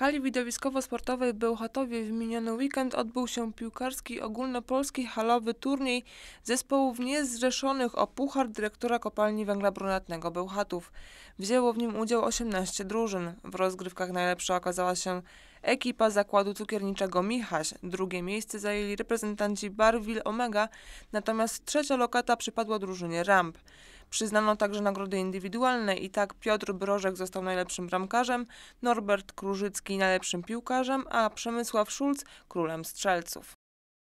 hali widowiskowo-sportowej w Bełchatowie w miniony weekend odbył się piłkarski ogólnopolski halowy turniej zespołów niezrzeszonych o puchar dyrektora kopalni węgla brunatnego Bełchatów. Wzięło w nim udział 18 drużyn. W rozgrywkach najlepsza okazała się ekipa zakładu cukierniczego Michaś. Drugie miejsce zajęli reprezentanci Barwil Omega, natomiast trzecia lokata przypadła drużynie Ramp. Przyznano także nagrody indywidualne i tak Piotr Brożek został najlepszym bramkarzem, Norbert Krużycki najlepszym piłkarzem, a Przemysław Szulc królem strzelców.